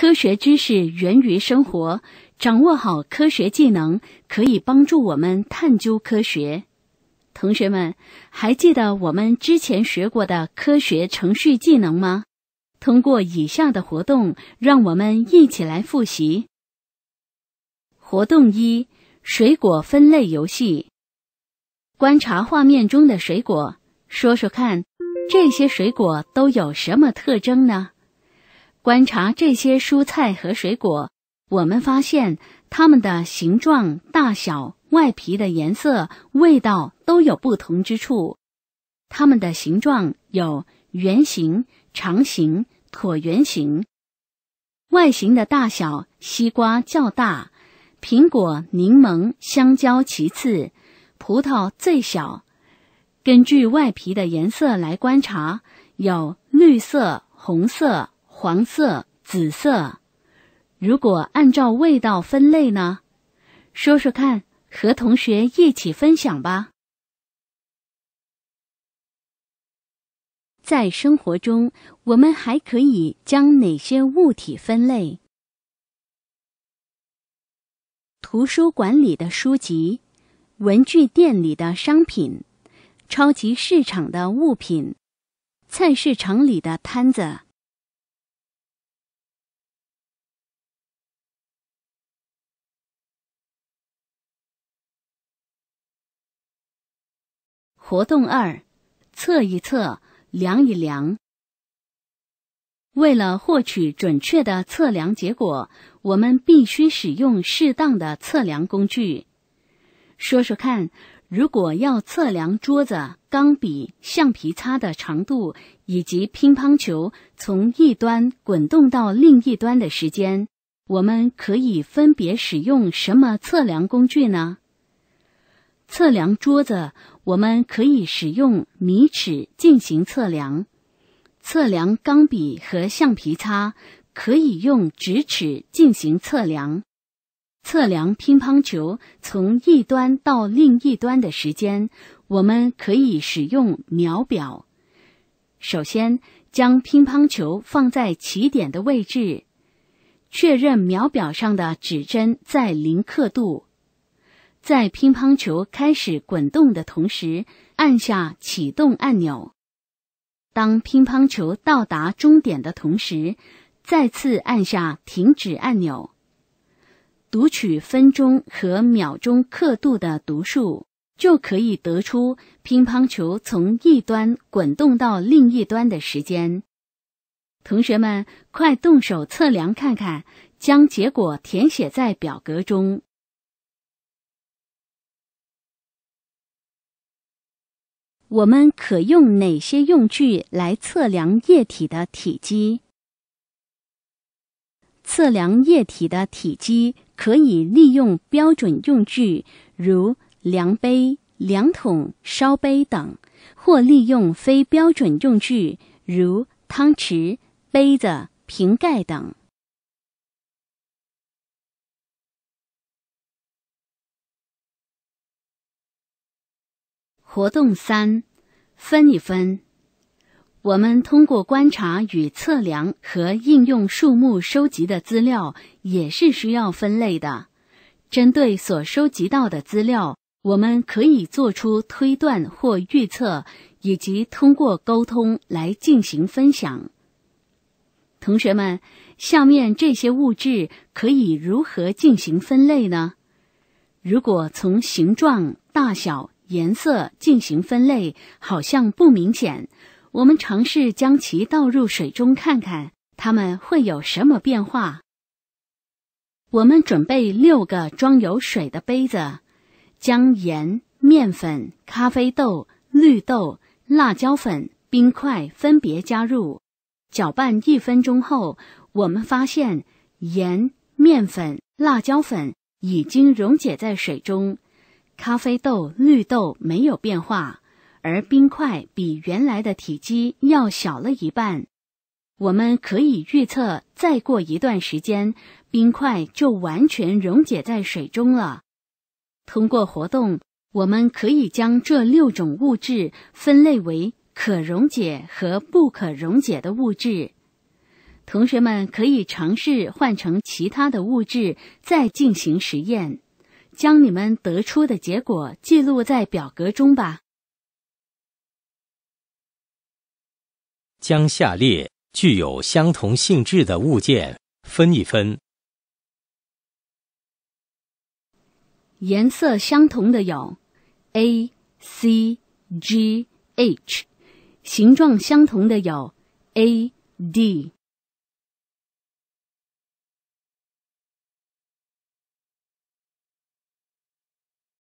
科学知识源于生活，掌握好科学技能可以帮助我们探究科学。同学们，还记得我们之前学过的科学程序技能吗？通过以下的活动，让我们一起来复习。活动一：水果分类游戏。观察画面中的水果，说说看，这些水果都有什么特征呢？观察这些蔬菜和水果，我们发现它们的形状、大小、外皮的颜色、味道都有不同之处。它们的形状有圆形、长形、椭圆形。外形的大小，西瓜较大，苹果、柠檬、香蕉其次，葡萄最小。根据外皮的颜色来观察，有绿色、红色。黄色、紫色，如果按照味道分类呢？说说看，和同学一起分享吧。在生活中，我们还可以将哪些物体分类？图书馆里的书籍，文具店里的商品，超级市场的物品，菜市场里的摊子。活动二，测一测，量一量。为了获取准确的测量结果，我们必须使用适当的测量工具。说说看，如果要测量桌子、钢笔、橡皮擦的长度，以及乒乓球从一端滚动到另一端的时间，我们可以分别使用什么测量工具呢？测量桌子，我们可以使用米尺进行测量。测量钢笔和橡皮擦，可以用直尺进行测量。测量乒乓球从一端到另一端的时间，我们可以使用秒表。首先，将乒乓球放在起点的位置，确认秒表上的指针在零刻度。在乒乓球开始滚动的同时，按下启动按钮。当乒乓球到达终点的同时，再次按下停止按钮。读取分钟和秒钟刻度的读数，就可以得出乒乓球从一端滚动到另一端的时间。同学们，快动手测量看看，将结果填写在表格中。我们可用哪些用具来测量液体的体积？测量液体的体积可以利用标准用具，如量杯、量筒、烧杯等；或利用非标准用具，如汤匙、杯子、瓶盖等。活动三，分一分。我们通过观察与测量和应用数目收集的资料，也是需要分类的。针对所收集到的资料，我们可以做出推断或预测，以及通过沟通来进行分享。同学们，下面这些物质可以如何进行分类呢？如果从形状、大小。颜色进行分类好像不明显，我们尝试将其倒入水中看看它们会有什么变化。我们准备六个装有水的杯子，将盐、面粉、咖啡豆、绿豆、辣椒粉、冰块分别加入，搅拌一分钟后，我们发现盐、面粉、辣椒粉已经溶解在水中。咖啡豆、绿豆没有变化，而冰块比原来的体积要小了一半。我们可以预测，再过一段时间，冰块就完全溶解在水中了。通过活动，我们可以将这六种物质分类为可溶解和不可溶解的物质。同学们可以尝试换成其他的物质，再进行实验。将你们得出的结果记录在表格中吧。将下列具有相同性质的物件分一分：颜色相同的有 A、C、G、H；形状相同的有 A、D。